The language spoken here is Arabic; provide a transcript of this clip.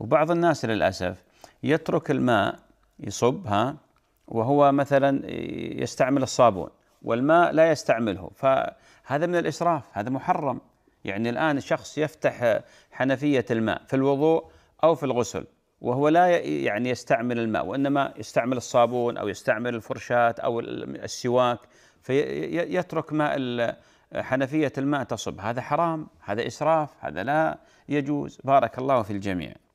وبعض الناس للاسف يترك الماء يصب ها وهو مثلا يستعمل الصابون والماء لا يستعمله فهذا من الاسراف هذا محرم يعني الان شخص يفتح حنفيه الماء في الوضوء او في الغسل وهو لا يعني يستعمل الماء وانما يستعمل الصابون او يستعمل الفرشاه او السواك فيترك ماء حنفيه الماء تصب هذا حرام هذا اسراف هذا لا يجوز بارك الله في الجميع